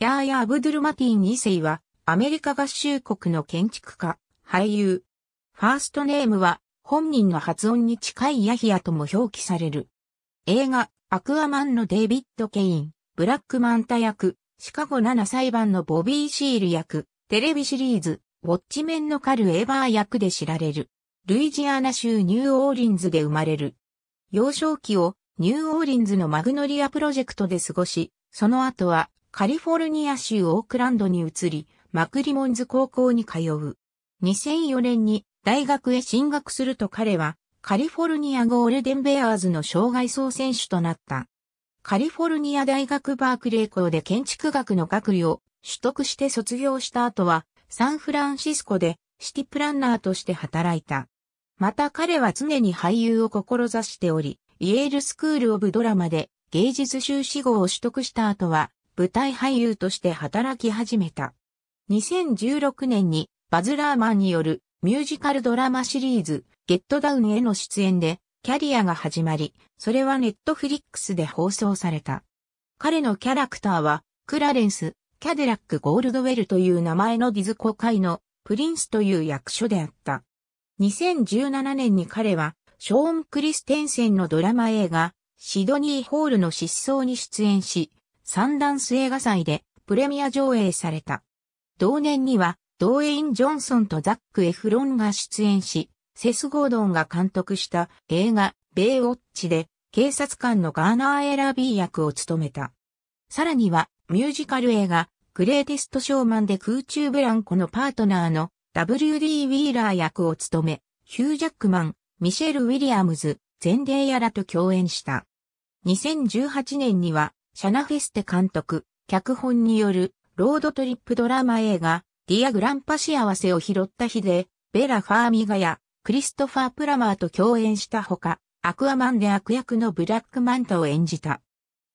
ヤーヤ・アブドゥルマティン2世は、アメリカ合衆国の建築家、俳優。ファーストネームは、本人の発音に近いヤヒヤとも表記される。映画、アクアマンのデイビッド・ケイン、ブラックマンタ役、シカゴ7裁判のボビー・シール役、テレビシリーズ、ウォッチメンのカル・エヴァー役で知られる。ルイジアナ州ニューオーリンズで生まれる。幼少期をニューオーリンズのマグノリアプロジェクトで過ごし、その後はカリフォルニア州オークランドに移り、マクリモンズ高校に通う。2004年に大学へ進学すると彼は、カリフォルニアゴールデンベアーズの障害層選手となった。カリフォルニア大学バークレー校で建築学の学位を取得して卒業した後は、サンフランシスコでシティプランナーとして働いた。また彼は常に俳優を志しており、イエールスクールオブドラマで芸術修士号を取得した後は、舞台俳優として働き始めた。2016年にバズ・ラーマンによるミュージカルドラマシリーズ、ゲットダウンへの出演で、キャリアが始まり、それはネットフリックスで放送された。彼のキャラクターは、クラレンス、キャデラック・ゴールドウェルという名前のディズコ会のプリンスという役所であった。2017年に彼は、ショーン・クリステンセンのドラマ映画、シドニー・ホールの失踪に出演し、三ダンス映画祭でプレミア上映された。同年には、ドーエイン・ジョンソンとザック・エフロンが出演し、セス・ゴードンが監督した映画、ベイ・ウォッチで、警察官のガーナー・エラビー役を務めた。さらには、ミュージカル映画、グレーテスト・ショーマンで空中ブランコのパートナーの W.D. ウィーラー役を務め、ヒュー・ジャックマン、ミシェル・ウィリアムズ、ゼンデイ・ヤラと共演した。2018年にはシャナフェステ監督、脚本によるロードトリップドラマ映画、ディアグランパ幸せを拾った日で、ベラ・ファーミガやクリストファー・プラマーと共演したほか、アクアマンで悪役のブラックマンタを演じた。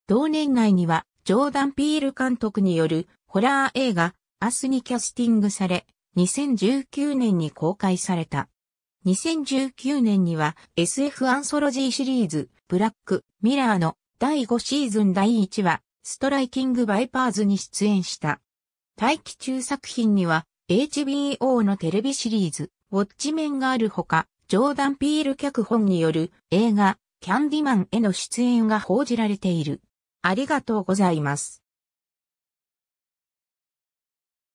同年内には、ジョーダン・ピール監督によるホラー映画、アスにキャスティングされ、2019年に公開された。2019年には SF アンソロジーシリーズ、ブラック、ミラーの第5シーズン第1話、ストライキングバイパーズに出演した。待機中作品には、HBO のテレビシリーズ、ウォッチメンがあるほか、ジョーダン・ピール脚本による映画、キャンディマンへの出演が報じられている。ありがとうございます。